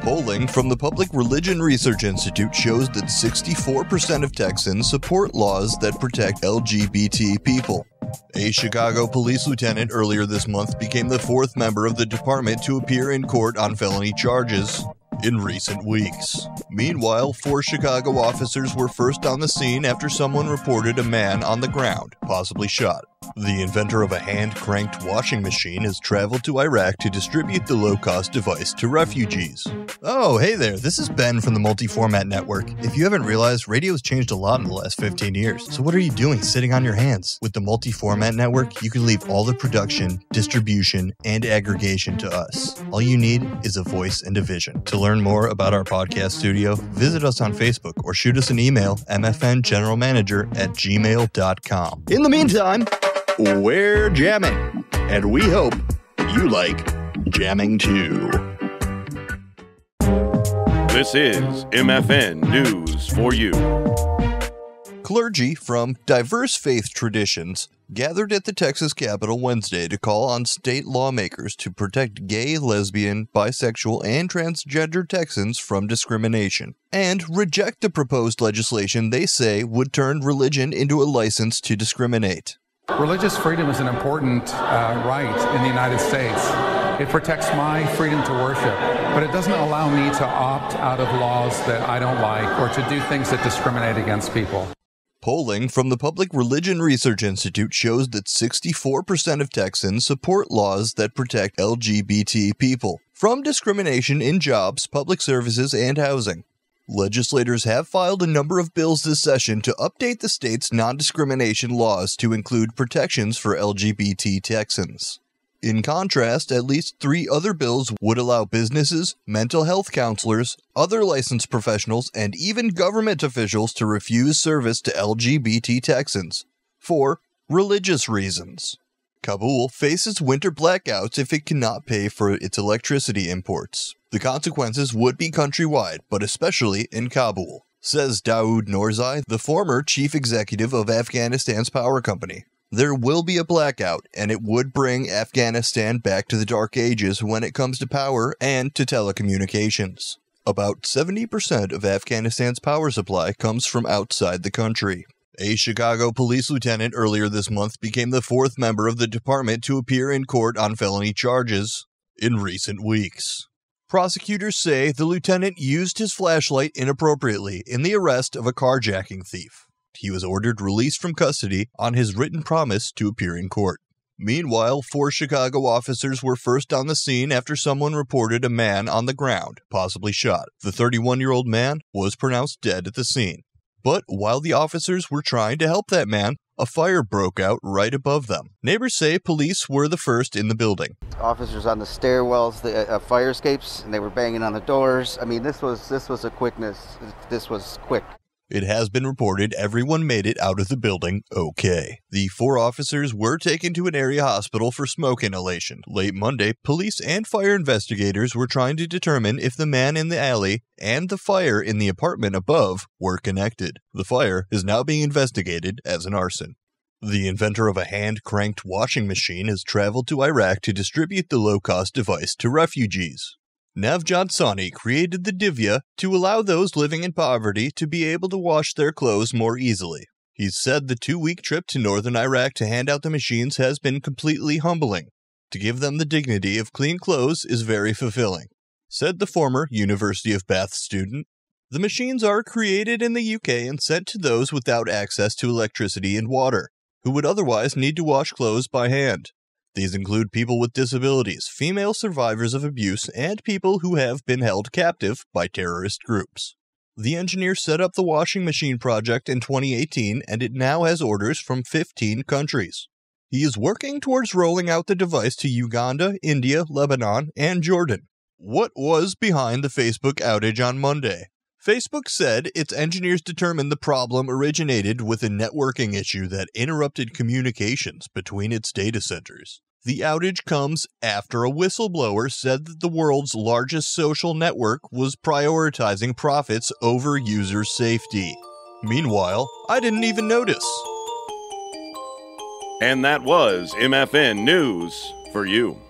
Polling from the Public Religion Research Institute shows that 64% of Texans support laws that protect LGBT people. A Chicago police lieutenant earlier this month became the fourth member of the department to appear in court on felony charges in recent weeks. Meanwhile, four Chicago officers were first on the scene after someone reported a man on the ground, possibly shot. The inventor of a hand cranked washing machine has traveled to Iraq to distribute the low cost device to refugees. Oh, hey there, this is Ben from the Multi Format Network. If you haven't realized, radio's changed a lot in the last 15 years. So, what are you doing sitting on your hands? With the Multi Format Network, you can leave all the production, distribution, and aggregation to us. All you need is a voice and a vision. To learn more about our podcast studio, visit us on Facebook or shoot us an email, mfngeneralmanager at gmail.com. In the meantime, we're jamming, and we hope you like jamming too. This is MFN News for You. Clergy from diverse faith traditions gathered at the Texas Capitol Wednesday to call on state lawmakers to protect gay, lesbian, bisexual, and transgender Texans from discrimination, and reject the proposed legislation they say would turn religion into a license to discriminate. Religious freedom is an important uh, right in the United States. It protects my freedom to worship, but it doesn't allow me to opt out of laws that I don't like or to do things that discriminate against people. Polling from the Public Religion Research Institute shows that 64% of Texans support laws that protect LGBT people from discrimination in jobs, public services, and housing. Legislators have filed a number of bills this session to update the state's non discrimination laws to include protections for LGBT Texans. In contrast, at least three other bills would allow businesses, mental health counselors, other licensed professionals, and even government officials to refuse service to LGBT Texans for religious reasons. Kabul faces winter blackouts if it cannot pay for its electricity imports. The consequences would be countrywide, but especially in Kabul, says Daoud Norzai, the former chief executive of Afghanistan's power company. There will be a blackout, and it would bring Afghanistan back to the dark ages when it comes to power and to telecommunications. About 70% of Afghanistan's power supply comes from outside the country. A Chicago police lieutenant earlier this month became the fourth member of the department to appear in court on felony charges in recent weeks. Prosecutors say the lieutenant used his flashlight inappropriately in the arrest of a carjacking thief. He was ordered released from custody on his written promise to appear in court. Meanwhile, four Chicago officers were first on the scene after someone reported a man on the ground, possibly shot. The 31 year old man was pronounced dead at the scene. But while the officers were trying to help that man, a fire broke out right above them. Neighbors say police were the first in the building. Officers on the stairwells, the uh, uh fire escapes, and they were banging on the doors. I mean, this was this was a quickness. This was quick. It has been reported everyone made it out of the building okay. The four officers were taken to an area hospital for smoke inhalation. Late Monday, police and fire investigators were trying to determine if the man in the alley and the fire in the apartment above were connected. The fire is now being investigated as an arson. The inventor of a hand cranked washing machine has traveled to Iraq to distribute the low cost device to refugees. Navjot Soni created the Divya to allow those living in poverty to be able to wash their clothes more easily. He said the two week trip to northern Iraq to hand out the machines has been completely humbling. To give them the dignity of clean clothes is very fulfilling, said the former University of Bath student. The machines are created in the UK and sent to those without access to electricity and water, who would otherwise need to wash clothes by hand. These include people with disabilities, female survivors of abuse, and people who have been held captive by terrorist groups. The engineer set up the washing machine project in 2018 and it now has orders from 15 countries. He is working towards rolling out the device to Uganda, India, Lebanon, and Jordan. What was behind the Facebook outage on Monday? Facebook said its engineers determined the problem originated with a networking issue that interrupted communications between its data centers. The outage comes after a whistleblower said that the world's largest social network was prioritizing profits over user safety. Meanwhile, I didn't even notice. And that was MFN News for you.